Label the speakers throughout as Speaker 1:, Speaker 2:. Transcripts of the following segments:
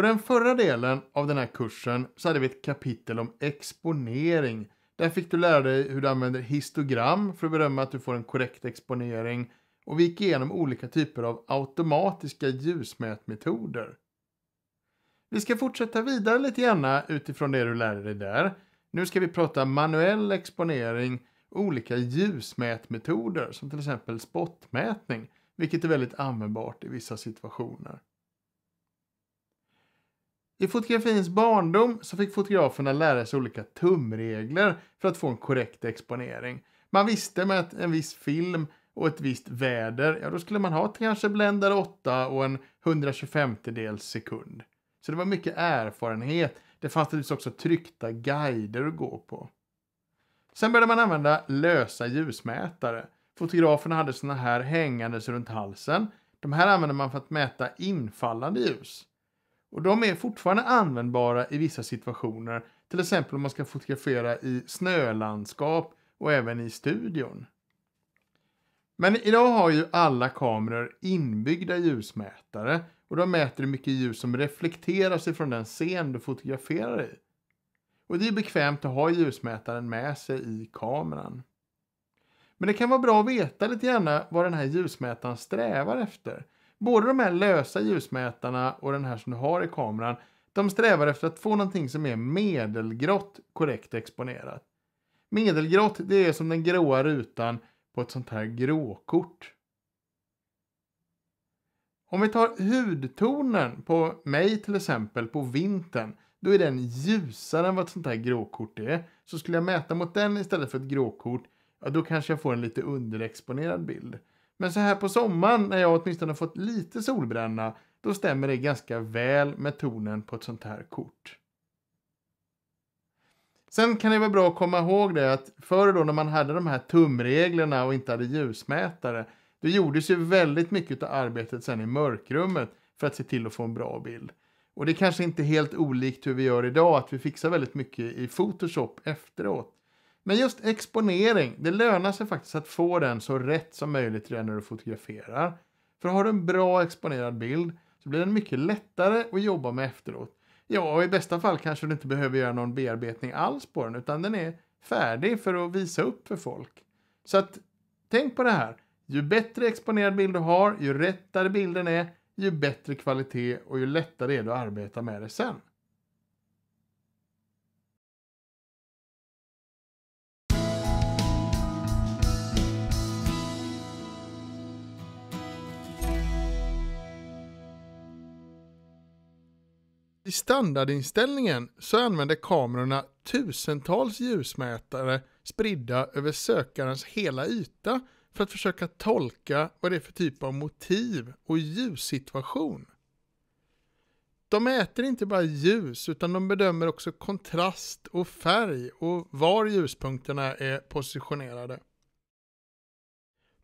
Speaker 1: På den förra delen av den här kursen så hade vi ett kapitel om exponering. Där fick du lära dig hur du använder histogram för att bedöma att du får en korrekt exponering och vi gick igenom olika typer av automatiska ljusmätmetoder. Vi ska fortsätta vidare lite grann utifrån det du lärde dig där. Nu ska vi prata manuell exponering och olika ljusmätmetoder som till exempel spotmätning, vilket är väldigt användbart i vissa situationer. I fotografins barndom så fick fotograferna lära sig olika tumregler för att få en korrekt exponering. Man visste med att en viss film och ett visst väder, ja då skulle man ha till kanske bländare 8 och en 125 dels sekund. Så det var mycket erfarenhet. Det fanns också tryckta guider att gå på. Sen började man använda lösa ljusmätare. Fotograferna hade sådana här hängandes runt halsen. De här använde man för att mäta infallande ljus. Och de är fortfarande användbara i vissa situationer. Till exempel om man ska fotografera i snölandskap och även i studion. Men idag har ju alla kameror inbyggda ljusmätare och de mäter hur mycket ljus som reflekteras ifrån den scen du fotograferar i. Och det är bekvämt att ha ljusmätaren med sig i kameran. Men det kan vara bra att veta lite grann vad den här ljusmätaren strävar efter. Både de här lösa ljusmätarna och den här som du har i kameran, de strävar efter att få någonting som är medelgrått korrekt exponerat. Medelgrått, det är som den gråa rutan på ett sånt här gråkort. Om vi tar hudtonen på mig till exempel på vintern, då är den ljusare än vad ett sånt här gråkort är. Så skulle jag mäta mot den istället för ett gråkort, ja, då kanske jag får en lite underexponerad bild. Men så här på sommaren när jag åtminstone fått lite solbränna, då stämmer det ganska väl med tonen på ett sånt här kort. Sen kan det vara bra att komma ihåg det att förr då när man hade de här tumreglerna och inte hade ljusmätare, då gjordes ju väldigt mycket av arbetet sen i mörkrummet för att se till att få en bra bild. Och det kanske inte är helt olikt hur vi gör idag, att vi fixar väldigt mycket i Photoshop efteråt. Men just exponering, det lönar sig faktiskt att få den så rätt som möjligt redan när du fotograferar. För har du en bra exponerad bild så blir den mycket lättare att jobba med efteråt. Ja, och i bästa fall kanske du inte behöver göra någon bearbetning alls på den, utan den är färdig för att visa upp för folk. Så att tänk på det här. Ju bättre exponerad bild du har, ju rättare bilden är, ju bättre kvalitet och ju lättare är det att arbeta med det sen. I standardinställningen så använder kamerorna tusentals ljusmätare spridda över sökarens hela yta för att försöka tolka vad det är för typ av motiv och ljussituation. De mäter inte bara ljus utan de bedömer också kontrast och färg och var ljuspunkterna är positionerade.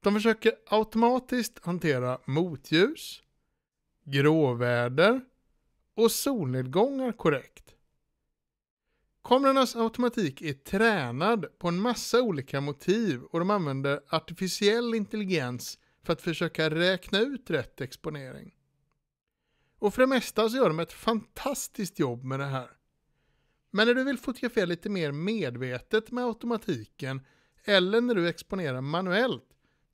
Speaker 1: De försöker automatiskt hantera motljus, gråväder, och solnedgångar korrekt. Kamerornas automatik är tränad på en massa olika motiv och de använder artificiell intelligens för att försöka räkna ut rätt exponering. Och för det mesta så gör de ett fantastiskt jobb med det här. Men när du vill fotografera lite mer medvetet med automatiken eller när du exponerar manuellt,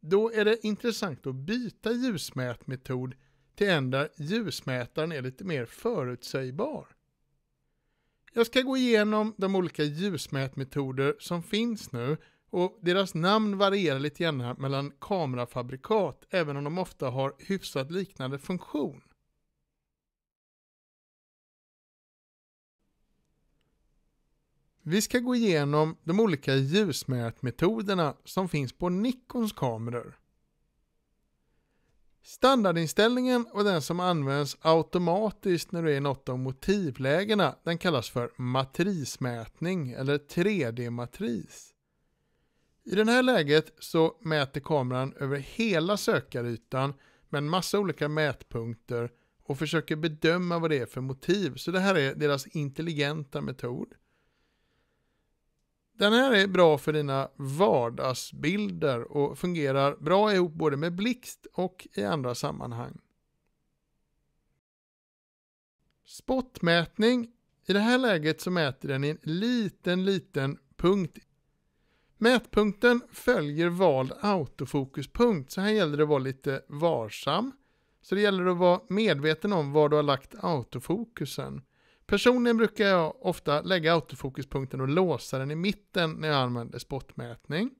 Speaker 1: då är det intressant att byta ljusmätmetod till en där ljusmätaren är lite mer förutsägbar. Jag ska gå igenom de olika ljusmätmetoder som finns nu och deras namn varierar lite grann mellan kamerafabrikat även om de ofta har hyfsat liknande funktion. Vi ska gå igenom de olika ljusmätmetoderna som finns på Nikons kameror. Standardinställningen och den som används automatiskt när du är i något av motivlägena, den kallas för matrismätning eller 3D-matris. I det här läget så mäter kameran över hela sökarytan med en massa olika mätpunkter och försöker bedöma vad det är för motiv. Så det här är deras intelligenta metod. Den här är bra för dina vardagsbilder och fungerar bra ihop både med blixt och i andra sammanhang. Spottmätning. I det här läget så mäter den i en liten, liten punkt. Mätpunkten följer vald autofokuspunkt, så här gäller det att vara lite varsam. Så det gäller att vara medveten om var du har lagt autofokusen. Personligen brukar jag ofta lägga autofokuspunkten och låsa den i mitten när jag använder spotmätning.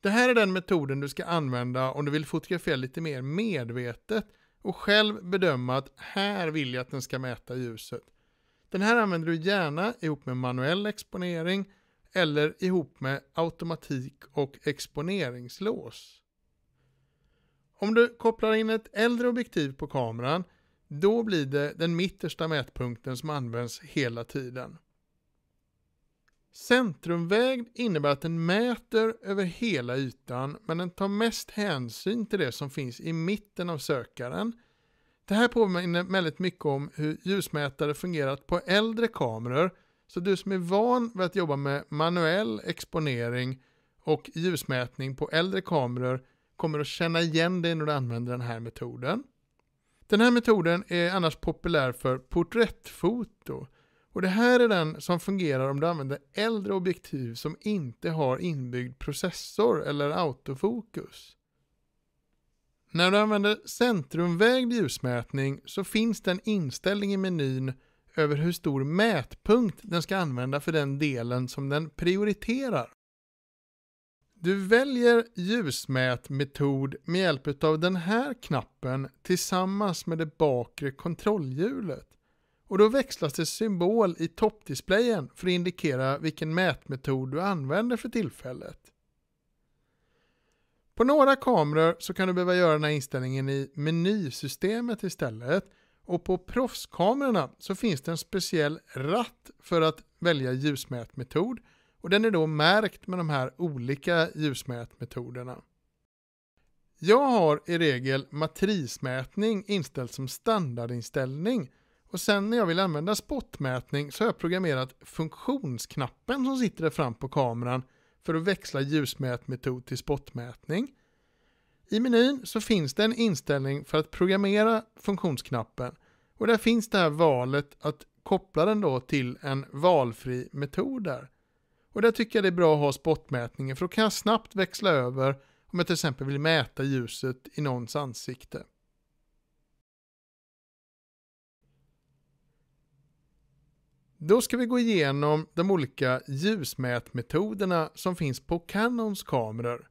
Speaker 1: Det här är den metoden du ska använda om du vill fotografera lite mer medvetet och själv bedöma att här vill jag att den ska mäta ljuset. Den här använder du gärna ihop med manuell exponering eller ihop med automatik och exponeringslås. Om du kopplar in ett äldre objektiv på kameran då blir det den mittersta mätpunkten som används hela tiden. Centrumvägd innebär att den mäter över hela ytan men den tar mest hänsyn till det som finns i mitten av sökaren. Det här påminner väldigt mycket om hur ljusmätare fungerat på äldre kameror så du som är van vid att jobba med manuell exponering och ljusmätning på äldre kameror kommer att känna igen dig när du använder den här metoden. Den här metoden är annars populär för porträttfoto. Och det här är den som fungerar om du använder äldre objektiv som inte har inbyggd processor eller autofokus. När du använder centrumvägd ljusmätning så finns det en inställning i menyn över hur stor mätpunkt den ska använda för den delen som den prioriterar. Du väljer ljusmätmetod med hjälp av den här knappen tillsammans med det bakre kontrollhjulet. Och då växlas det symbol i toppdisplayen för att indikera vilken mätmetod du använder för tillfället. På några kameror så kan du behöva göra den här inställningen i menysystemet istället och på proffskamerorna så finns det en speciell ratt för att välja ljusmätmetod och den är då märkt med de här olika ljusmätmetoderna. Jag har i regel matrismätning inställt som standardinställning och sen när jag vill använda spotmätning så har jag programmerat funktionsknappen som sitter där fram på kameran för att växla ljusmätmetod till spotmätning. I menyn så finns det en inställning för att programmera funktionsknappen och där finns det här valet att koppla den då till en valfri metod där. Och där tycker jag det är bra att ha spotmätningen för då kan jag snabbt växla över om jag till exempel vill mäta ljuset i någons ansikte. Då ska vi gå igenom de olika ljusmätmetoderna som finns på Canons kameror.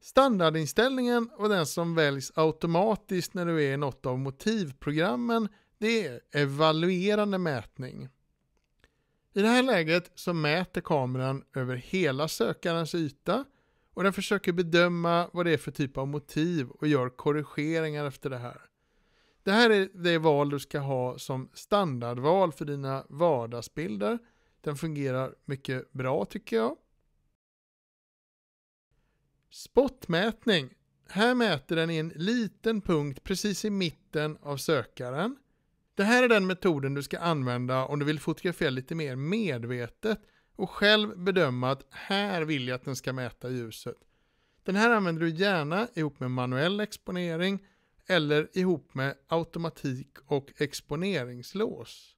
Speaker 1: Standardinställningen och den som väljs automatiskt när du är i något av motivprogrammen det är evaluerande mätning. I det här läget så mäter kameran över hela sökarens yta och den försöker bedöma vad det är för typ av motiv och gör korrigeringar efter det här. Det här är det val du ska ha som standardval för dina vardagsbilder. Den fungerar mycket bra tycker jag. Spottmätning. Här mäter den i en liten punkt precis i mitten av sökaren. Det här är den metoden du ska använda om du vill fotografera lite mer medvetet och själv bedöma att här vill jag att den ska mäta ljuset. Den här använder du gärna ihop med manuell exponering eller ihop med automatik och exponeringslås.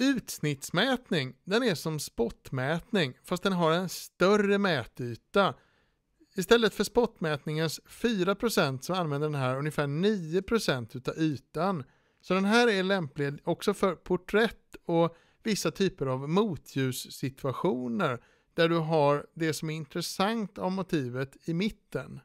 Speaker 1: Utsnittsmätning, den är som spottmätning fast den har en större mätyta. Istället för spottmätningens 4% så använder den här ungefär 9% utav ytan. Så den här är lämplig också för porträtt och vissa typer av motljussituationer där du har det som är intressant av motivet i mitten.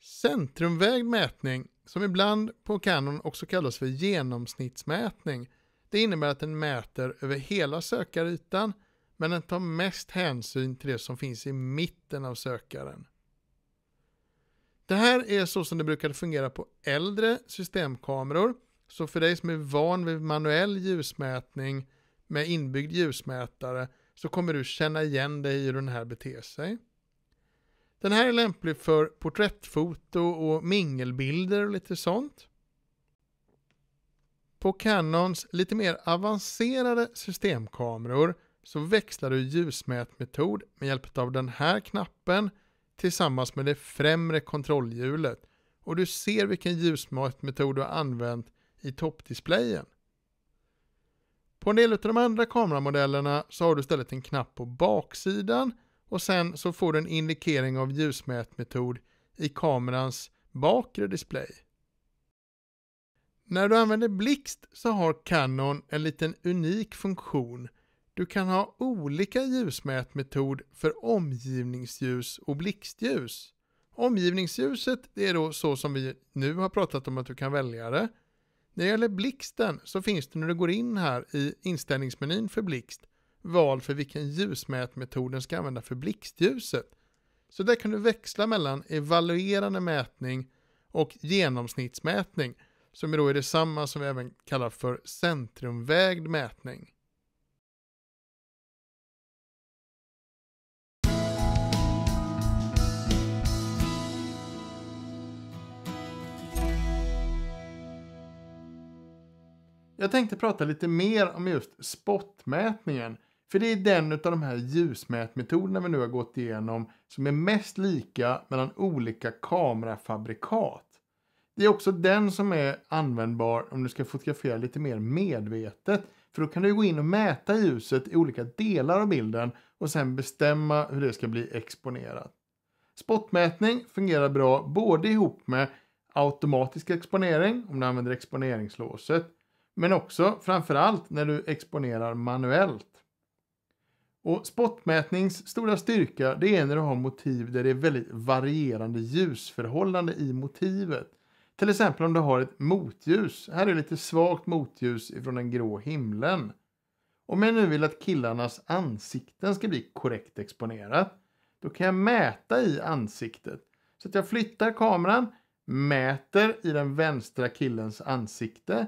Speaker 1: Centrumvägd mätning, som ibland på Canon också kallas för genomsnittsmätning, det innebär att den mäter över hela sökarytan men den tar mest hänsyn till det som finns i mitten av sökaren. Det här är så som det brukade fungera på äldre systemkameror. Så för dig som är van vid manuell ljusmätning med inbyggd ljusmätare så kommer du känna igen dig i hur den här beter sig. Den här är lämplig för porträttfoto och mingelbilder och lite sånt. På Canons lite mer avancerade systemkameror så växlar du ljusmätmetod med hjälp av den här knappen tillsammans med det främre kontrollhjulet och du ser vilken ljusmatmetod du har använt i toppdisplayen. På en del av de andra kameramodellerna så har du istället en knapp på baksidan och sen så får du en indikering av ljusmätmetod i kamerans bakre display. När du använder blixt så har Canon en liten unik funktion du kan ha olika ljusmätmetod för omgivningsljus och blixtljus. Omgivningsljuset är då så som vi nu har pratat om att du kan välja det. När det gäller blixten så finns det när du går in här i inställningsmenyn för blixt val för vilken ljusmätmetod den ska använda för blixtljuset. Så där kan du växla mellan evaluerande mätning och genomsnittsmätning som då är detsamma som vi även kallar för centrumvägd mätning. Jag tänkte prata lite mer om just spotmätningen, För det är den av de här ljusmätmetoderna vi nu har gått igenom som är mest lika mellan olika kamerafabrikat. Det är också den som är användbar om du ska fotografera lite mer medvetet. För då kan du gå in och mäta ljuset i olika delar av bilden och sen bestämma hur det ska bli exponerat. Spotmätning fungerar bra både ihop med automatisk exponering, om du använder exponeringslåset, men också framförallt när du exponerar manuellt. Och Spottmätnings stora styrka det är när du har motiv där det är väldigt varierande ljusförhållande i motivet. Till exempel om du har ett motljus. Här är lite svagt motljus ifrån den grå himlen. Om jag nu vill att killarnas ansikten ska bli korrekt exponerat, då kan jag mäta i ansiktet. Så att jag flyttar kameran, mäter i den vänstra killens ansikte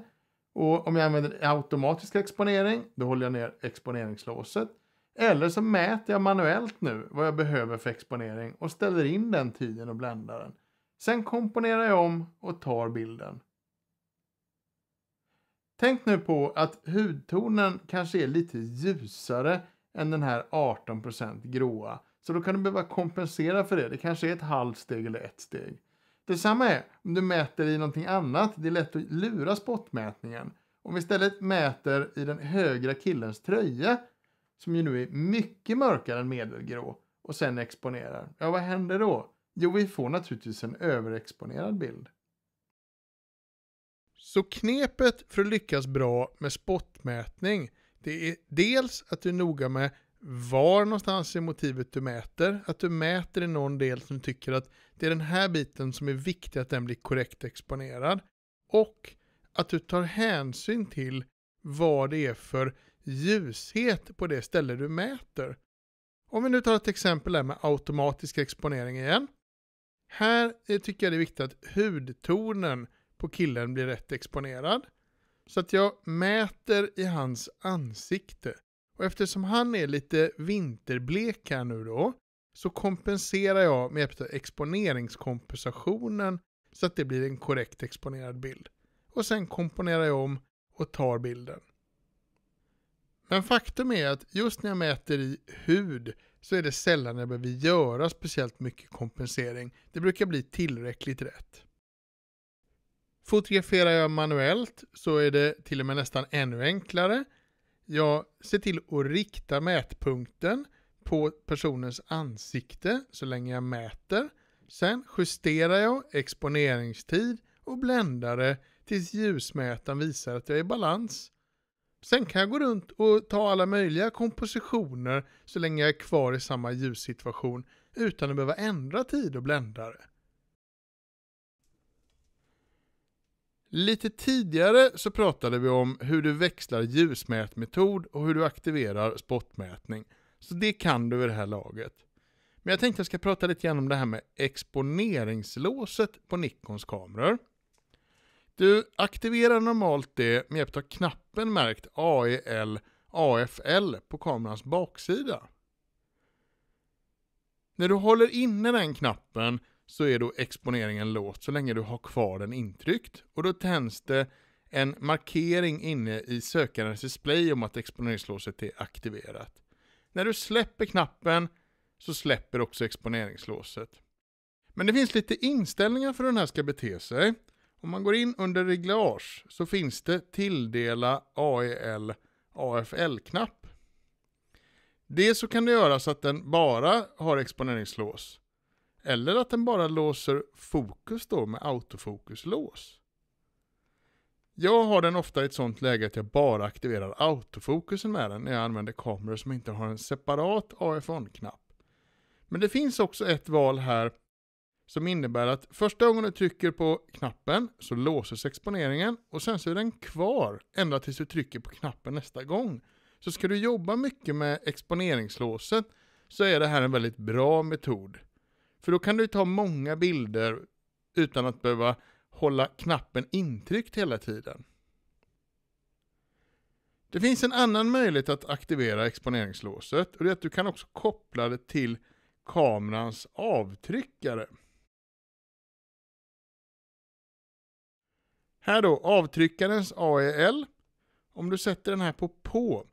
Speaker 1: och om jag använder automatisk exponering, då håller jag ner exponeringslåset. Eller så mäter jag manuellt nu vad jag behöver för exponering och ställer in den tiden och bländaren. Sen komponerar jag om och tar bilden. Tänk nu på att hudtonen kanske är lite ljusare än den här 18% gråa. Så då kan du behöva kompensera för det. Det kanske är ett halvt steg eller ett steg. Detsamma är om du mäter i någonting annat. Det är lätt att lura spotmätningen. Om vi istället mäter i den högra killens tröja, som ju nu är mycket mörkare än medelgrå, och sen exponerar. Ja, vad händer då? Jo, vi får naturligtvis en överexponerad bild. Så knepet för att lyckas bra med spotmätning, det är dels att du är noga med var någonstans i motivet du mäter, att du mäter i någon del som du tycker att det är den här biten som är viktig att den blir korrekt exponerad och att du tar hänsyn till vad det är för ljushet på det ställe du mäter. Om vi nu tar ett exempel där med automatisk exponering igen. Här tycker jag det är viktigt att hudtonen på killen blir rätt exponerad. Så att jag mäter i hans ansikte. Och eftersom han är lite vinterblek här nu då, så kompenserar jag med exponeringskompensationen så att det blir en korrekt exponerad bild. Och sen komponerar jag om och tar bilden. Men faktum är att just när jag mäter i hud så är det sällan jag behöver göra speciellt mycket kompensering. Det brukar bli tillräckligt rätt. Fotograferar jag manuellt så är det till och med nästan ännu enklare jag ser till att rikta mätpunkten på personens ansikte så länge jag mäter. Sen justerar jag exponeringstid och bländare tills ljusmätaren visar att jag är i balans. Sen kan jag gå runt och ta alla möjliga kompositioner så länge jag är kvar i samma ljussituation utan att behöva ändra tid och bländare. Lite tidigare så pratade vi om hur du växlar ljusmätmetod och hur du aktiverar spotmätning, Så det kan du i det här laget. Men jag tänkte jag ska prata lite grann om det här med exponeringslåset på Nikons kameror. Du aktiverar normalt det med hjälp av knappen märkt AEL AFL på kamerans baksida. När du håller inne den knappen så är då exponeringen låst så länge du har kvar den intryckt. Och då tänds det en markering inne i sökarens display om att exponeringslåset är aktiverat. När du släpper knappen så släpper också exponeringslåset. Men det finns lite inställningar för hur den här ska bete sig. Om man går in under reglage så finns det tilldela AEL AFL-knapp. Det så kan det göra så att den bara har exponeringslås. Eller att den bara låser fokus då med autofokuslås. Jag har den ofta i ett sånt läge att jag bara aktiverar autofokusen med den när jag använder kameror som inte har en separat AF-on-knapp. Men det finns också ett val här som innebär att första gången du trycker på knappen så låses exponeringen och sen så är den kvar ända tills du trycker på knappen nästa gång. Så ska du jobba mycket med exponeringslåset så är det här en väldigt bra metod. För då kan du ta många bilder utan att behöva hålla knappen intryckt hela tiden. Det finns en annan möjlighet att aktivera exponeringslåset och det är att du kan också koppla det till kamerans avtryckare. Här då, avtryckarens AEL. Om du sätter den här på på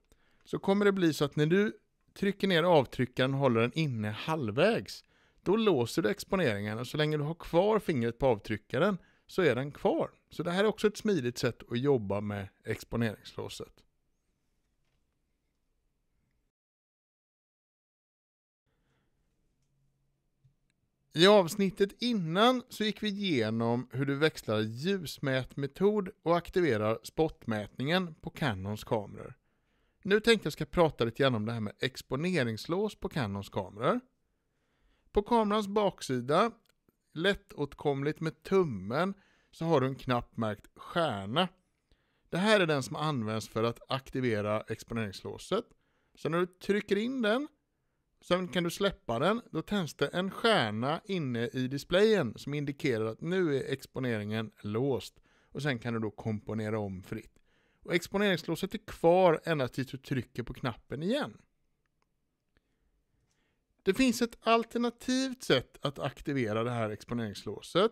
Speaker 1: så kommer det bli så att när du trycker ner avtryckaren och håller den inne halvvägs då låser du exponeringen och så länge du har kvar fingret på avtryckaren så är den kvar. Så det här är också ett smidigt sätt att jobba med exponeringslåset. I avsnittet innan så gick vi igenom hur du växlar ljusmätmetod och aktiverar spotmätningen på Canons kameror. Nu tänkte jag ska prata lite grann om det här med exponeringslås på Canons kameror. På kamerans baksida, lättåtkomligt med tummen, så har du en knapp märkt stjärna. Det här är den som används för att aktivera exponeringslåset. Så när du trycker in den, sen kan du släppa den, då tänds det en stjärna inne i displayen som indikerar att nu är exponeringen låst. Och sen kan du då komponera om fritt. Och exponeringslåset är kvar ända tills du trycker på knappen igen. Det finns ett alternativt sätt att aktivera det här exponeringslåset.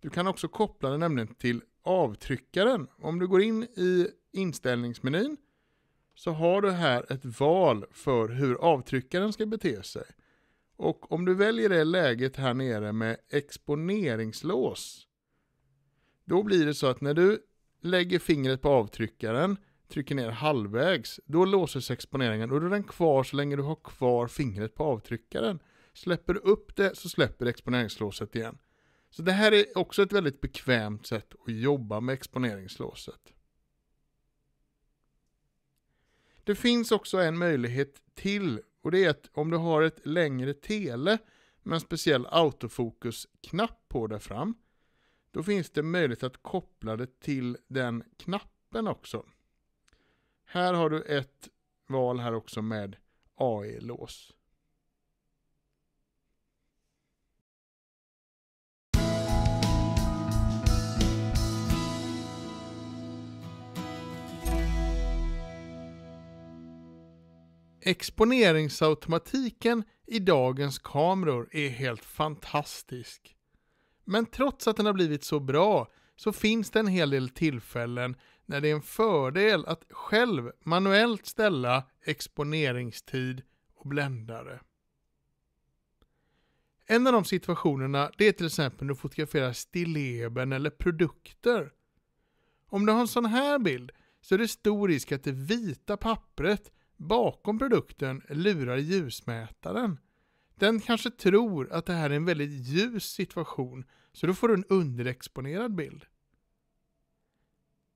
Speaker 1: Du kan också koppla det nämligen till avtryckaren. Om du går in i inställningsmenyn så har du här ett val för hur avtryckaren ska bete sig. Och om du väljer det läget här nere med exponeringslås då blir det så att när du lägger fingret på avtryckaren trycker ner halvvägs, då låses exponeringen och då är den kvar så länge du har kvar fingret på avtryckaren. Släpper du upp det så släpper exponeringslåset igen. Så det här är också ett väldigt bekvämt sätt att jobba med exponeringslåset. Det finns också en möjlighet till och det är att om du har ett längre tele med en speciell autofokusknapp på där fram, då finns det möjlighet att koppla det till den knappen också. Här har du ett val här också med AI-lås. Exponeringsautomatiken i dagens kameror är helt fantastisk. Men trots att den har blivit så bra så finns det en hel del tillfällen när det är en fördel att själv manuellt ställa exponeringstid och bländare. En av de situationerna det är till exempel när du fotograferar stilleben eller produkter. Om du har en sån här bild så är det stor risk att det vita pappret bakom produkten lurar ljusmätaren. Den kanske tror att det här är en väldigt ljus situation så då får du en underexponerad bild.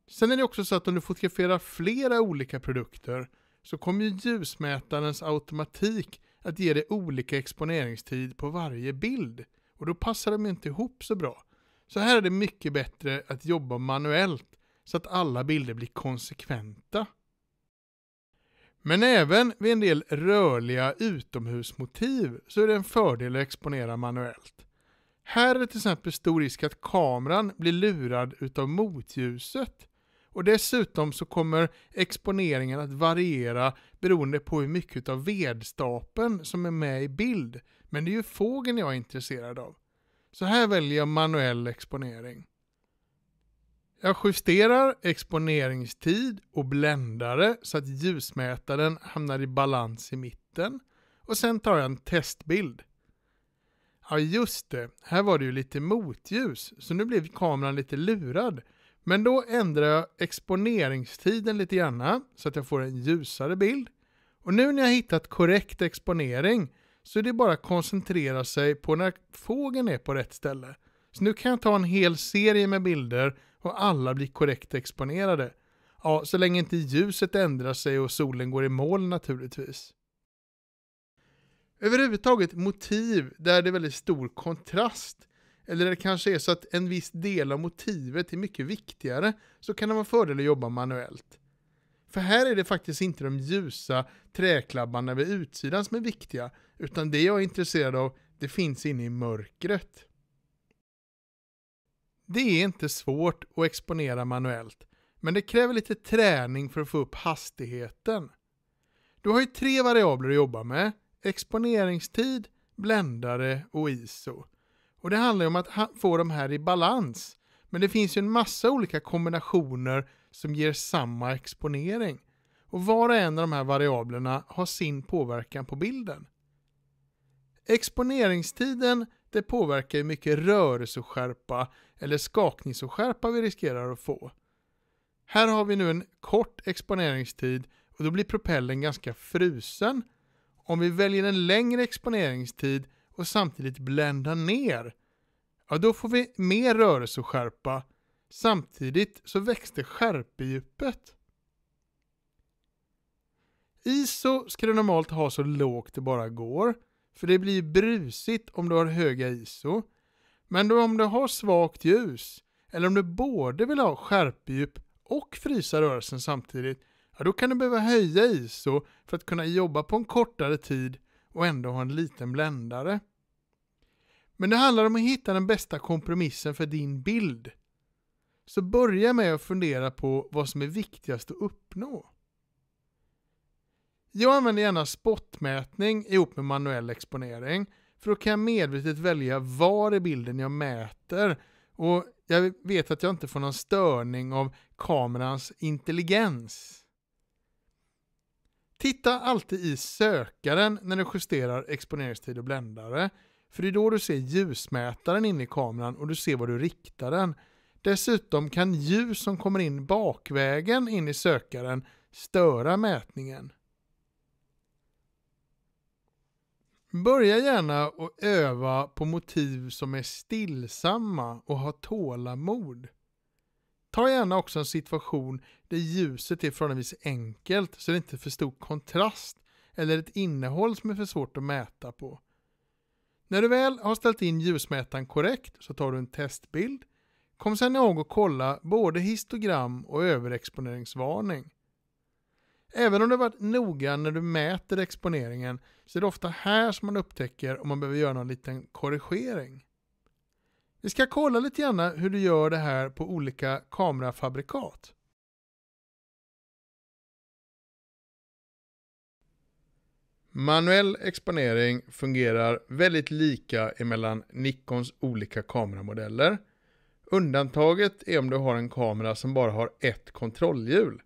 Speaker 1: Sen är det också så att om du fotograferar flera olika produkter så kommer ljusmätarens automatik att ge dig olika exponeringstid på varje bild. Och då passar de inte ihop så bra. Så här är det mycket bättre att jobba manuellt så att alla bilder blir konsekventa. Men även vid en del rörliga utomhusmotiv så är det en fördel att exponera manuellt. Här är det till exempel stor risk att kameran blir lurad utav motljuset och dessutom så kommer exponeringen att variera beroende på hur mycket av vedstapeln som är med i bild. Men det är ju fågeln jag är intresserad av. Så här väljer jag manuell exponering. Jag justerar exponeringstid och bländare så att ljusmätaren hamnar i balans i mitten. Och sen tar jag en testbild. Ja just det, här var det ju lite motljus så nu blev kameran lite lurad. Men då ändrar jag exponeringstiden lite grann så att jag får en ljusare bild. Och nu när jag hittat korrekt exponering så är det bara att koncentrera sig på när fågeln är på rätt ställe. Så nu kan jag ta en hel serie med bilder och alla blir korrekt exponerade. Ja, så länge inte ljuset ändrar sig och solen går i moln naturligtvis. Överhuvudtaget motiv där det är väldigt stor kontrast eller det kanske är så att en viss del av motivet är mycket viktigare, så kan det vara fördel att jobba manuellt. För här är det faktiskt inte de ljusa träklabbarna vid utsidan som är viktiga, utan det jag är intresserad av, det finns inne i mörkret. Det är inte svårt att exponera manuellt, men det kräver lite träning för att få upp hastigheten. Du har ju tre variabler att jobba med, exponeringstid, bländare och ISO. Och det handlar om att få de här i balans. Men det finns ju en massa olika kombinationer som ger samma exponering. Och var och en av de här variablerna har sin påverkan på bilden. Exponeringstiden det påverkar hur mycket rörelseskärpa eller skakningsskärpa vi riskerar att få. Här har vi nu en kort exponeringstid och då blir propellen ganska frusen. Om vi väljer en längre exponeringstid och samtidigt blända ner, ja då får vi mer rörelse och skärpa Samtidigt så växte skärpedjupet. ISO ska du normalt ha så lågt det bara går, för det blir brusigt om du har höga ISO. Men då om du har svagt ljus, eller om du både vill ha skärpedjup och frysa rörelsen samtidigt, ja då kan du behöva höja ISO för att kunna jobba på en kortare tid och ändå ha en liten bländare. Men det handlar om att hitta den bästa kompromissen för din bild. Så börja med att fundera på vad som är viktigast att uppnå. Jag använder gärna spotmätning ihop med manuell exponering för då kan jag medvetet välja var i bilden jag mäter och jag vet att jag inte får någon störning av kamerans intelligens. Titta alltid i sökaren när du justerar exponeringstid och bländare. För det är då du ser ljusmätaren inne i kameran och du ser var du riktar den. Dessutom kan ljus som kommer in bakvägen in i sökaren störa mätningen. Börja gärna att öva på motiv som är stillsamma och ha tålamod. Ta gärna också en situation där ljuset är förhållandevis enkelt så det är inte är för stor kontrast eller ett innehåll som är för svårt att mäta på. När du väl har ställt in ljusmätaren korrekt så tar du en testbild. Kom sedan ihåg att kolla både histogram och överexponeringsvarning. Även om du varit noga när du mäter exponeringen så är det ofta här som man upptäcker om man behöver göra någon liten korrigering. Vi ska kolla lite grann hur du gör det här på olika kamerafabrikat. Manuell exponering fungerar väldigt lika emellan Nikons olika kameramodeller. Undantaget är om du har en kamera som bara har ett kontrollhjul.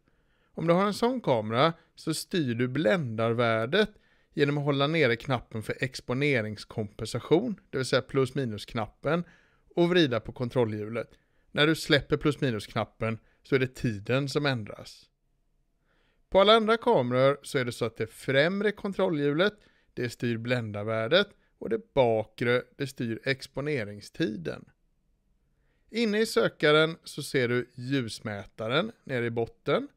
Speaker 1: Om du har en sån kamera så styr du bländarvärdet genom att hålla nere knappen för exponeringskompensation, det vill säga plus minus-knappen och vrida på kontrollhjulet. När du släpper plus minus-knappen så är det tiden som ändras. På alla andra kameror så är det så att det främre kontrollhjulet, det styr bländarvärdet och det bakre, det styr exponeringstiden. Inne i sökaren så ser du ljusmätaren nere i botten.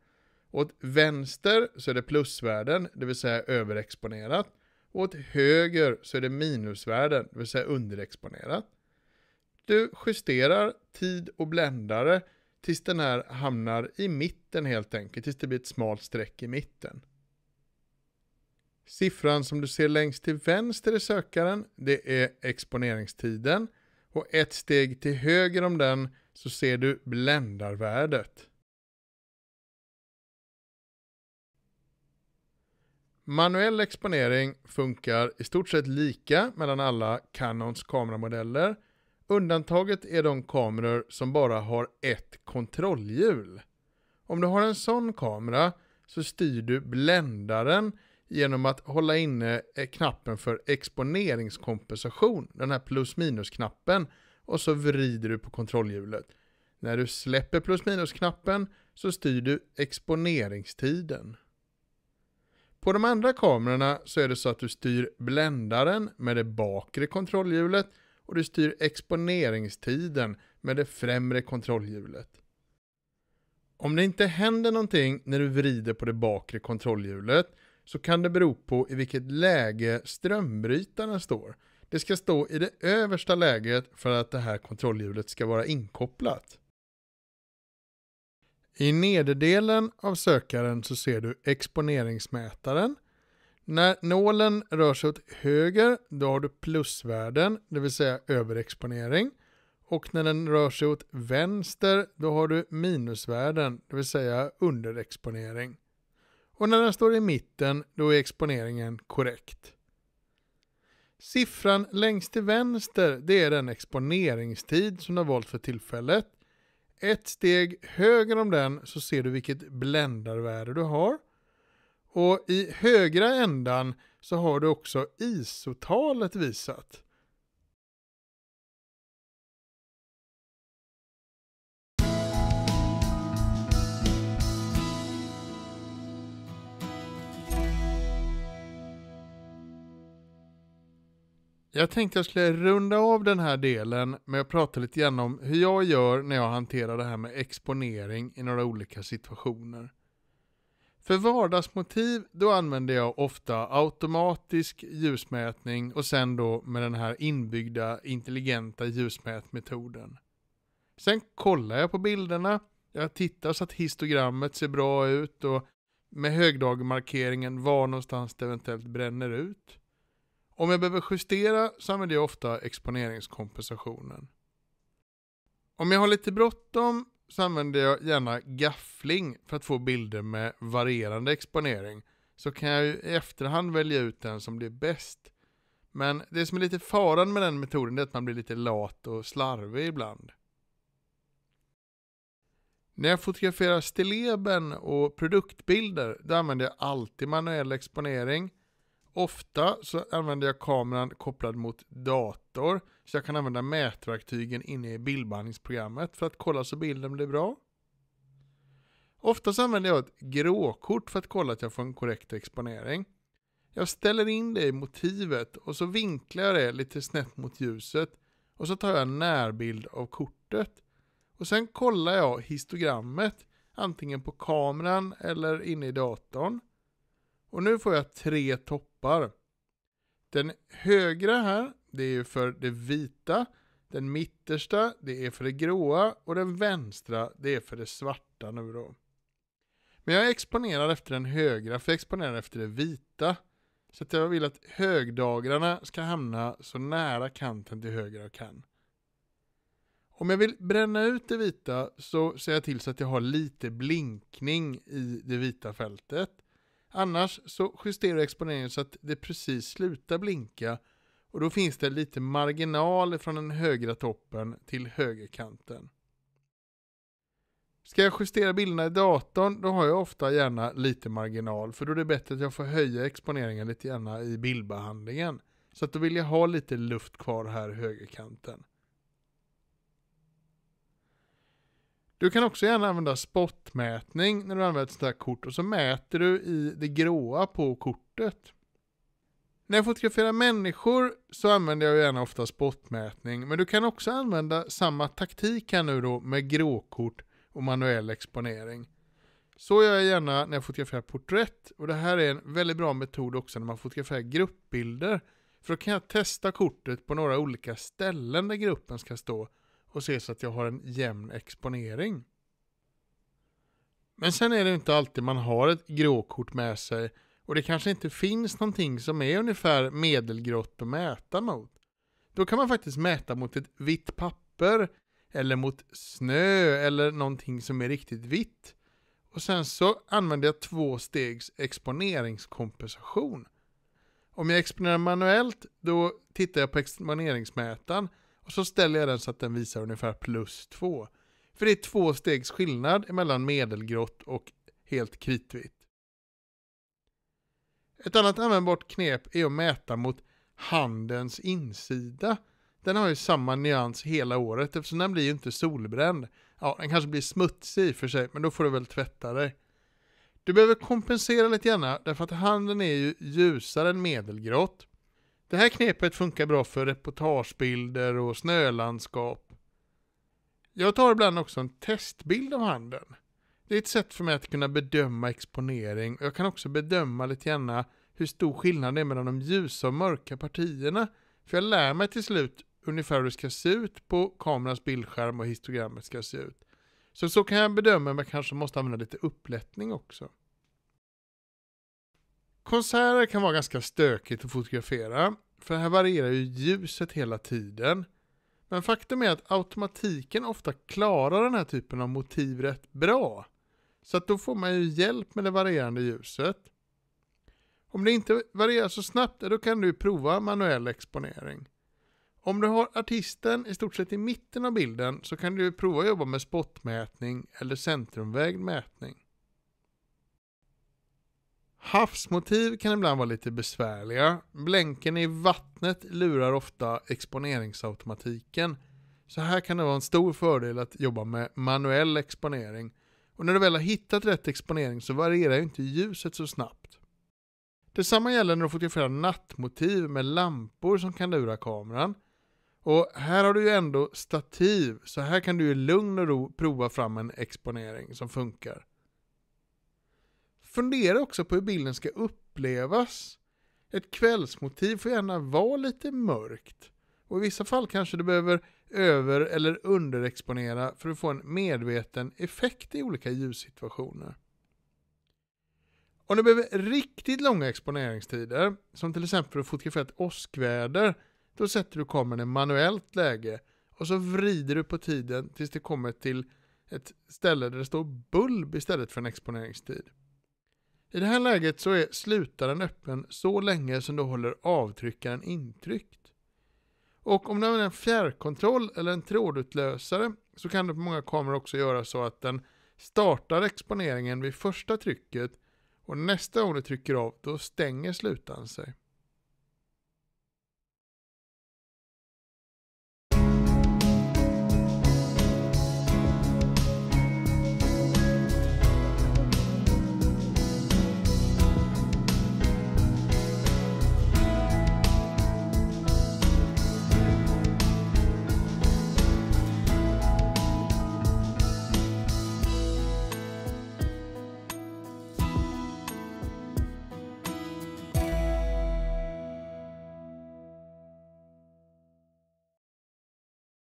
Speaker 1: Åt vänster så är det plusvärden, det vill säga överexponerat. Och åt höger så är det minusvärden, det vill säga underexponerat du justerar tid och bländare tills den här hamnar i mitten helt enkelt, tills det blir ett smalt streck i mitten. Siffran som du ser längst till vänster i sökaren, det är exponeringstiden och ett steg till höger om den så ser du bländarvärdet. Manuell exponering funkar i stort sett lika mellan alla Canons kameramodeller Undantaget är de kameror som bara har ett kontrollhjul. Om du har en sån kamera så styr du bländaren genom att hålla inne eh, knappen för exponeringskompensation, den här plus minus-knappen, och så vrider du på kontrollhjulet. När du släpper plus minus-knappen så styr du exponeringstiden. På de andra kamerorna så är det så att du styr bländaren med det bakre kontrollhjulet och du styr exponeringstiden med det främre kontrollhjulet. Om det inte händer någonting när du vrider på det bakre kontrollhjulet så kan det bero på i vilket läge strömbrytaren står. Det ska stå i det översta läget för att det här kontrollhjulet ska vara inkopplat. I nederdelen av sökaren så ser du exponeringsmätaren när nålen rör sig åt höger, då har du plusvärden, det vill säga överexponering. Och när den rör sig åt vänster, då har du minusvärden, det vill säga underexponering. Och när den står i mitten, då är exponeringen korrekt. Siffran längst till vänster, det är den exponeringstid som du har valt för tillfället. Ett steg höger om den så ser du vilket bländarvärde du har. Och i högra ändan så har du också isotalet visat. Jag tänkte jag skulle runda av den här delen med att prata lite grann om hur jag gör när jag hanterar det här med exponering i några olika situationer. För vardagsmotiv då använder jag ofta automatisk ljusmätning och sen då med den här inbyggda intelligenta ljusmätmetoden. Sen kollar jag på bilderna, jag tittar så att histogrammet ser bra ut och med högdagmarkeringen var någonstans det eventuellt bränner ut. Om jag behöver justera så använder jag ofta exponeringskompensationen. Om jag har lite bråttom så använder jag gärna gaffling för att få bilder med varierande exponering. Så kan jag i efterhand välja ut den som blir bäst. Men det som är lite faran med den metoden är att man blir lite lat och slarvig ibland. När jag fotograferar stilleben och produktbilder då använder jag alltid manuell exponering Ofta så använder jag kameran kopplad mot dator så jag kan använda mätverktygen inne i bildbehandlingsprogrammet för att kolla så bilden blir bra. Ofta så använder jag ett gråkort för att kolla att jag får en korrekt exponering. Jag ställer in det i motivet och så vinklar jag det lite snett mot ljuset och så tar jag en närbild av kortet. Och sen kollar jag histogrammet antingen på kameran eller inne i datorn. Och nu får jag tre toppar. Den högra här, det är för det vita. Den mittersta, det är för det gråa. Och den vänstra, det är för det svarta nu då. Men jag exponerar efter den högra, för jag exponerar efter det vita. Så att jag vill att högdagrarna ska hamna så nära kanten till höger jag kan. Om jag vill bränna ut det vita så ser jag till så att jag har lite blinkning i det vita fältet. Annars så justerar du exponeringen så att det precis slutar blinka och då finns det lite marginal från den högra toppen till högerkanten. Ska jag justera bilderna i datorn då har jag ofta gärna lite marginal för då är det bättre att jag får höja exponeringen lite gärna i bildbehandlingen. Så att då vill jag ha lite luft kvar här i högerkanten. Du kan också gärna använda spotmätning när du använder ett sånt här kort och så mäter du i det gråa på kortet. När jag fotograferar människor så använder jag gärna ofta spottmätning men du kan också använda samma taktik här nu då med gråkort och manuell exponering. Så gör jag gärna när jag fotograferar porträtt och det här är en väldigt bra metod också när man fotograferar gruppbilder. För då kan jag testa kortet på några olika ställen där gruppen ska stå och se så att jag har en jämn exponering. Men sen är det inte alltid man har ett gråkort med sig och det kanske inte finns någonting som är ungefär medelgrått att mäta mot. Då kan man faktiskt mäta mot ett vitt papper eller mot snö eller någonting som är riktigt vitt. Och sen så använder jag två stegs exponeringskompensation. Om jag exponerar manuellt, då tittar jag på exponeringsmätaren och så ställer jag den så att den visar ungefär plus 2. För det är två stegs skillnad mellan medelgrått och helt kritvitt. Ett annat användbart knep är att mäta mot handens insida. Den har ju samma nyans hela året eftersom den blir ju inte solbränd. Ja, den kanske blir smutsig i och för sig, men då får du väl tvätta dig. Du behöver kompensera lite grann därför att handen är ju ljusare än medelgrått. Det här knepet funkar bra för reportagebilder och snölandskap. Jag tar ibland också en testbild av handen. Det är ett sätt för mig att kunna bedöma exponering och jag kan också bedöma lite grann hur stor skillnad det är mellan de ljusa och mörka partierna. För jag lär mig till slut ungefär hur det ska se ut på kamerans bildskärm och histogrammet ska se ut. Så så kan jag bedöma men jag kanske måste använda lite upplättning också. Konserter kan vara ganska stökigt att fotografera, för här varierar ju ljuset hela tiden. Men faktum är att automatiken ofta klarar den här typen av motiv rätt bra. Så att då får man ju hjälp med det varierande ljuset. Om det inte varierar så snabbt, då kan du prova manuell exponering. Om du har artisten i stort sett i mitten av bilden så kan du prova att jobba med spotmätning eller centrumvägd mätning. Havsmotiv kan ibland vara lite besvärliga. Blänken i vattnet lurar ofta exponeringsautomatiken. Så här kan det vara en stor fördel att jobba med manuell exponering. Och när du väl har hittat rätt exponering så varierar ju inte ljuset så snabbt. Detsamma gäller när du fotograferar nattmotiv med lampor som kan lura kameran. Och här har du ju ändå stativ, så här kan du i lugn och ro prova fram en exponering som funkar. Fundera också på hur bilden ska upplevas. Ett kvällsmotiv får gärna vara lite mörkt. Och i vissa fall kanske du behöver över eller underexponera för att få en medveten effekt i olika ljussituationer. Om du behöver riktigt långa exponeringstider, som till exempel för att fotografera ett åskväder, då sätter du kameran i manuellt läge och så vrider du på tiden tills det kommer till ett ställe där det står bulb istället för en exponeringstid. I det här läget så är slutaren öppen så länge som du håller avtryckaren intryckt. Och om du använder en fjärrkontroll eller en trådutlösare så kan du på många kameror också göra så att den startar exponeringen vid första trycket och nästa gång du trycker av då stänger slutaren sig.